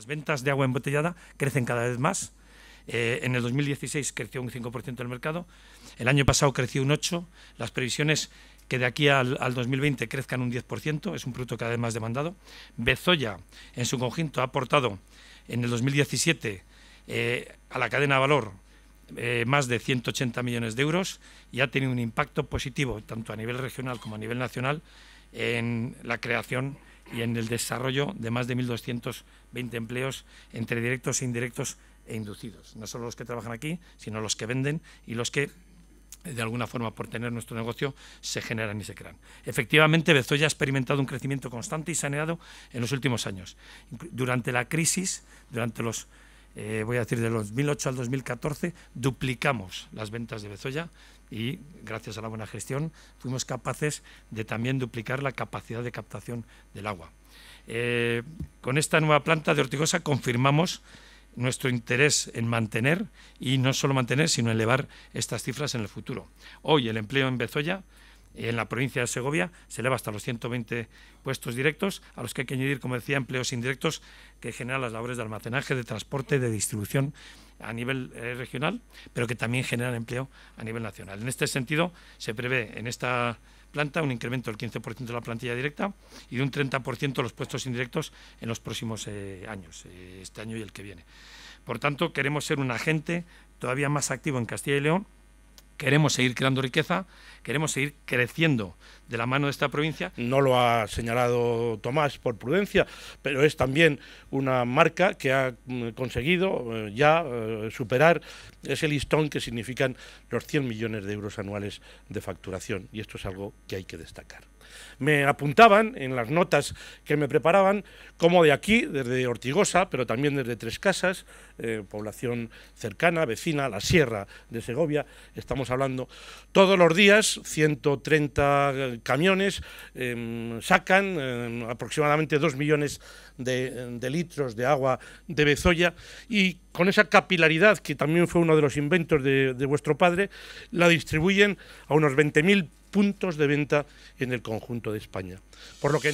Las ventas de agua embotellada crecen cada vez más. Eh, en el 2016 creció un 5% el mercado, el año pasado creció un 8%, las previsiones que de aquí al, 2020 crezcan un 10%, es un producto cada vez más demandado. Bezoya, en su conjunto, ha aportado en el 2017 eh, a la cadena de valor eh, más de 180 millones de euros y ha tenido un impacto positivo, tanto a nivel regional como a nivel nacional, en la creación y en el desarrollo de más de 1.220 empleos entre directos e indirectos e inducidos. No solo los que trabajan aquí, sino los que venden y los que de alguna forma por tener nuestro negocio, se generan y se crean. Efectivamente, Bezoya ha experimentado un crecimiento constante y saneado en los últimos años. Durante la crisis, durante los eh, voy a decir, de 2008 al 2014, duplicamos las ventas de Bezoya y gracias a la buena gestión fuimos capaces de también duplicar la capacidad de captación del agua. Eh, con esta nueva planta de Hortigosa confirmamos nuestro interés en mantener y no solo mantener, sino elevar estas cifras en el futuro. Hoy el empleo en Bezoya en la provincia de Segovia se eleva hasta los 120 puestos directos, a los que hay que añadir, como decía, empleos indirectos que generan las labores de almacenaje, de transporte, de distribución a nivel eh, regional, pero que también generan empleo a nivel nacional. En este sentido, se prevé en esta planta un incremento del 15% de la plantilla directa y de un 30% de los puestos indirectos en los próximos eh, años, eh, este año y el que viene. Por tanto, queremos ser un agente todavía más activo en Castilla y León queremos seguir creando riqueza, queremos seguir creciendo de la mano de esta provincia. No lo ha señalado Tomás por prudencia, pero es también una marca que ha mm, conseguido eh, ya eh, superar ese listón que significan los 100 millones de euros anuales de facturación y esto es algo que hay que destacar. Me apuntaban en las notas que me preparaban como de aquí, desde Ortigosa, pero también desde Tres Casas, eh, población cercana, vecina, a la sierra de Segovia, estamos hablando. Todos los días 130 eh, camiones em, sacan em, aproximadamente 2 millones de, litros de agua de Bezoya y con esa capilaridad, que también fue uno de los inventos de, de vuestro padre, la distribuyen a unos 20.000 puntos de venta en el conjunto de España. Por lo que.